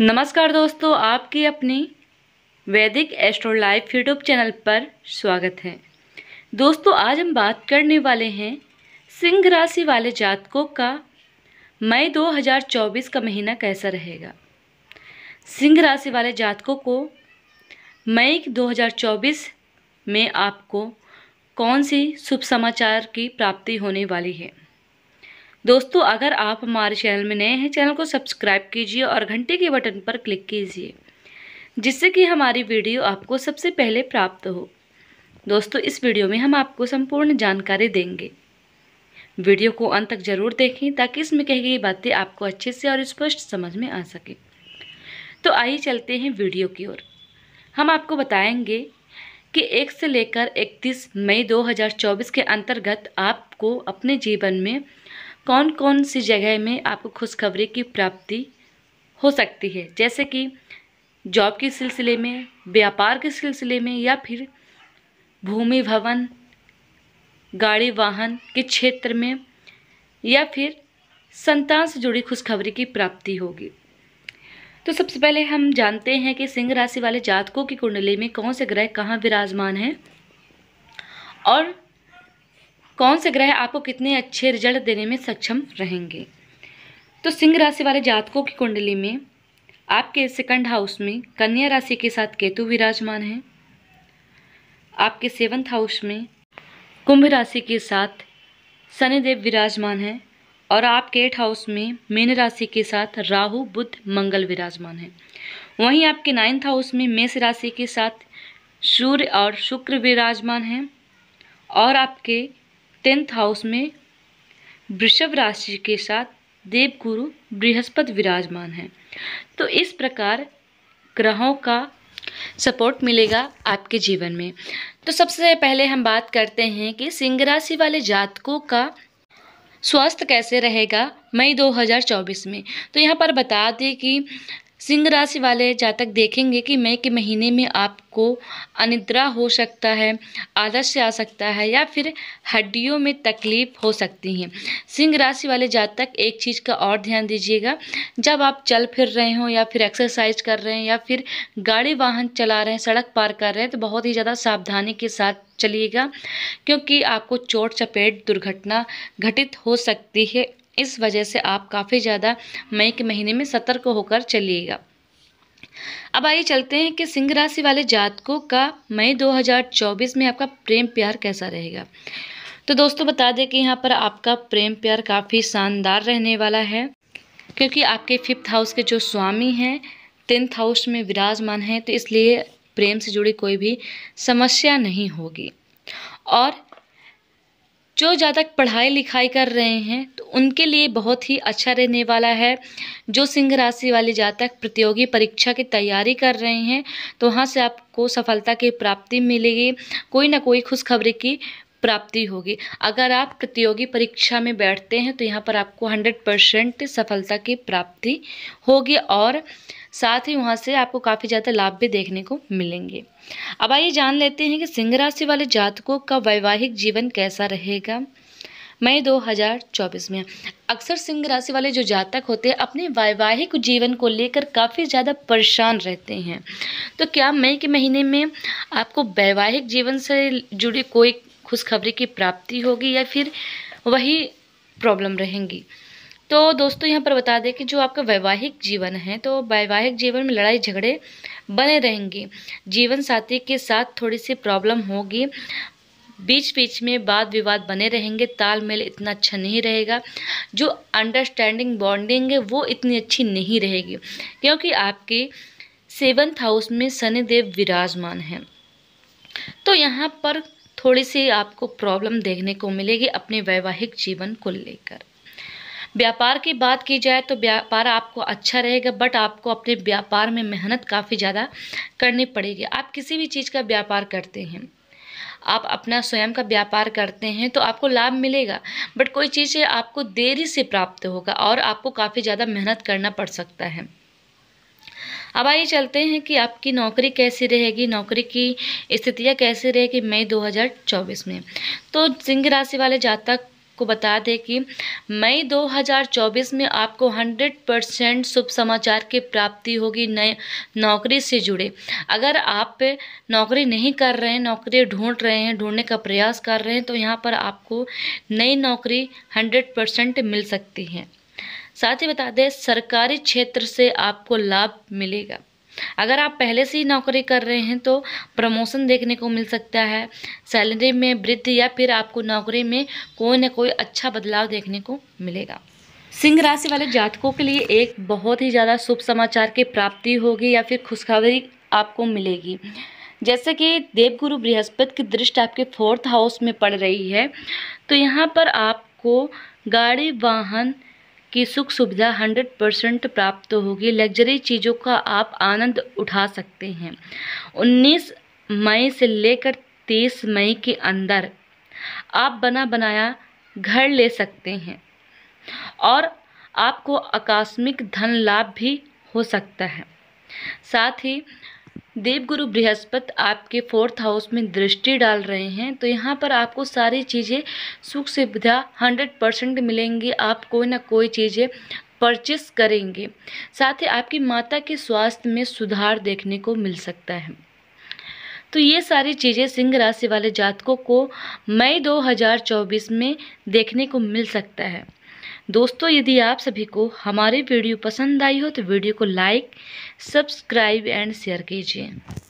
नमस्कार दोस्तों आपकी अपनी वैदिक एस्ट्रो लाइफ यूट्यूब चैनल पर स्वागत है दोस्तों आज हम बात करने वाले हैं सिंह राशि वाले जातकों का मई 2024 का महीना कैसा रहेगा सिंह राशि वाले जातकों को मई 2024 में आपको कौन सी शुभ समाचार की प्राप्ति होने वाली है दोस्तों अगर आप हमारे चैनल में नए हैं चैनल को सब्सक्राइब कीजिए और घंटे के बटन पर क्लिक कीजिए जिससे कि हमारी वीडियो आपको सबसे पहले प्राप्त हो दोस्तों इस वीडियो में हम आपको संपूर्ण जानकारी देंगे वीडियो को अंत तक जरूर देखें ताकि इसमें कही गई बातें आपको अच्छे से और स्पष्ट समझ में आ सके तो आइए चलते हैं वीडियो की ओर हम आपको बताएंगे कि एक से लेकर 31 मई 2024 के अंतर्गत आपको अपने जीवन में कौन कौन सी जगह में आपको खुशखबरी की प्राप्ति हो सकती है जैसे कि जॉब के सिलसिले में व्यापार के सिलसिले में या फिर भूमि भवन गाड़ी वाहन के क्षेत्र में या फिर संतान से जुड़ी खुशखबरी की प्राप्ति होगी तो सबसे पहले हम जानते हैं कि सिंह राशि वाले जातकों की कुंडली में कौन से ग्रह कहाँ विराजमान हैं और कौन से ग्रह आपको कितने अच्छे रिजल्ट देने में सक्षम रहेंगे तो सिंह राशि वाले जातकों की कुंडली में आपके सेकंड हाउस में कन्या राशि के साथ केतु विराजमान है आपके सेवन्थ हाउस में कुंभ राशि के साथ शनिदेव विराजमान है और आपके एट हाउस में मीन राशि के साथ राहु बुध मंगल विराजमान है वहीं आपके नाइन्थ हाउस में मेष राशि के साथ सूर्य और शुक्र विराजमान हैं और आपके टेंथ हाउस में वृषभ राशि के साथ देवगुरु बृहस्पति विराजमान हैं तो इस प्रकार ग्रहों का सपोर्ट मिलेगा आपके जीवन में तो सबसे पहले हम बात करते हैं कि सिंह राशि वाले जातकों का स्वास्थ्य कैसे रहेगा मई 2024 में तो यहाँ पर बता दें कि सिंह राशि वाले जातक देखेंगे कि मई के महीने में आपको अनिद्रा हो सकता है आलस्य आ सकता है या फिर हड्डियों में तकलीफ हो सकती है सिंह राशि वाले जातक एक चीज़ का और ध्यान दीजिएगा जब आप चल फिर रहे हो या फिर एक्सरसाइज कर रहे हैं या फिर गाड़ी वाहन चला रहे हैं सड़क पार कर रहे हैं तो बहुत ही ज़्यादा सावधानी के साथ चलिएगा क्योंकि आपको चोट चपेट दुर्घटना घटित हो सकती है इस वजह से आप काफ़ी ज़्यादा मई के महीने में सतर्क होकर चलिएगा अब आइए चलते हैं कि सिंह राशि वाले जातकों का मई 2024 में आपका प्रेम प्यार कैसा रहेगा तो दोस्तों बता दें कि यहाँ पर आपका प्रेम प्यार काफ़ी शानदार रहने वाला है क्योंकि आपके फिफ्थ हाउस के जो स्वामी हैं टेंथ हाउस में विराजमान हैं तो इसलिए प्रेम से जुड़ी कोई भी समस्या नहीं होगी और जो ज़्यादा पढ़ाई लिखाई कर रहे हैं तो उनके लिए बहुत ही अच्छा रहने वाला है जो सिंह राशि वाले जातक प्रतियोगी परीक्षा की तैयारी कर रहे हैं तो वहाँ से आपको सफलता की प्राप्ति मिलेगी कोई ना कोई खुशखबरी की प्राप्ति होगी अगर आप प्रतियोगी परीक्षा में बैठते हैं तो यहाँ पर आपको 100 परसेंट सफलता की प्राप्ति होगी और साथ ही वहाँ से आपको काफ़ी ज़्यादा लाभ भी देखने को मिलेंगे अब आइए जान लेते हैं कि सिंह राशि वाले जातकों का वैवाहिक जीवन कैसा रहेगा मई 2024 में अक्सर सिंह राशि वाले जो जातक होते हैं अपने वैवाहिक जीवन को लेकर काफ़ी ज़्यादा परेशान रहते हैं तो क्या मई के महीने में आपको वैवाहिक जीवन से जुड़ी कोई खुशखबरी की प्राप्ति होगी या फिर वही प्रॉब्लम रहेंगी तो दोस्तों यहाँ पर बता दें कि जो आपका वैवाहिक जीवन है तो वैवाहिक जीवन में लड़ाई झगड़े बने रहेंगे जीवन साथी के साथ थोड़ी सी प्रॉब्लम होगी बीच बीच में वाद विवाद बने रहेंगे तालमेल इतना अच्छा नहीं रहेगा जो अंडरस्टैंडिंग बॉन्डिंग है वो इतनी अच्छी नहीं रहेगी क्योंकि आपके सेवन्थ हाउस में शनिदेव विराजमान हैं तो यहाँ पर थोड़ी सी आपको प्रॉब्लम देखने को मिलेगी अपने वैवाहिक जीवन को लेकर व्यापार की बात की जाए तो व्यापार आपको अच्छा रहेगा बट आपको अपने व्यापार में मेहनत काफ़ी ज़्यादा करनी पड़ेगी आप किसी भी चीज़ का व्यापार करते हैं आप अपना स्वयं का व्यापार करते हैं तो आपको लाभ मिलेगा बट कोई चीज़ आपको देरी से प्राप्त होगा और आपको काफ़ी ज़्यादा मेहनत करना पड़ सकता है अब आइए चलते हैं कि आपकी नौकरी कैसी रहेगी नौकरी की स्थितियाँ कैसी रहेगी मई 2024 में तो सिंह राशि वाले जातक को बता दें कि मई 2024 में आपको 100 परसेंट शुभ समाचार की प्राप्ति होगी नए नौकरी से जुड़े अगर आप नौकरी नहीं कर रहे हैं नौकरी ढूंढ रहे हैं ढूंढने का प्रयास कर रहे हैं तो यहाँ पर आपको नई नौकरी 100 परसेंट मिल सकती है साथ ही बता दें सरकारी क्षेत्र से आपको लाभ मिलेगा अगर आप पहले से ही नौकरी कर रहे हैं तो प्रमोशन देखने को मिल सकता है सैलरी में वृद्धि या फिर आपको नौकरी में कोई ना कोई अच्छा बदलाव देखने को मिलेगा सिंह राशि वाले जातकों के लिए एक बहुत ही ज़्यादा शुभ समाचार की प्राप्ति होगी या फिर खुशखबरी आपको मिलेगी जैसे कि देवगुरु बृहस्पति की दृष्टि आपके फोर्थ हाउस में पड़ रही है तो यहाँ पर आपको गाड़ी वाहन की सुख सुविधा 100 परसेंट प्राप्त होगी लग्जरी चीज़ों का आप आनंद उठा सकते हैं 19 मई से लेकर 30 मई के अंदर आप बना बनाया घर ले सकते हैं और आपको आकस्मिक धन लाभ भी हो सकता है साथ ही देवगुरु बृहस्पति आपके फोर्थ हाउस में दृष्टि डाल रहे हैं तो यहाँ पर आपको सारी चीज़ें सुख सुविधा हंड्रेड परसेंट मिलेंगी आप कोई ना कोई चीज़ें परचेस करेंगे साथ ही आपकी माता के स्वास्थ्य में सुधार देखने को मिल सकता है तो ये सारी चीज़ें सिंह राशि वाले जातकों को मई 2024 में देखने को मिल सकता है दोस्तों यदि आप सभी को हमारी वीडियो पसंद आई हो तो वीडियो को लाइक सब्सक्राइब एंड शेयर कीजिए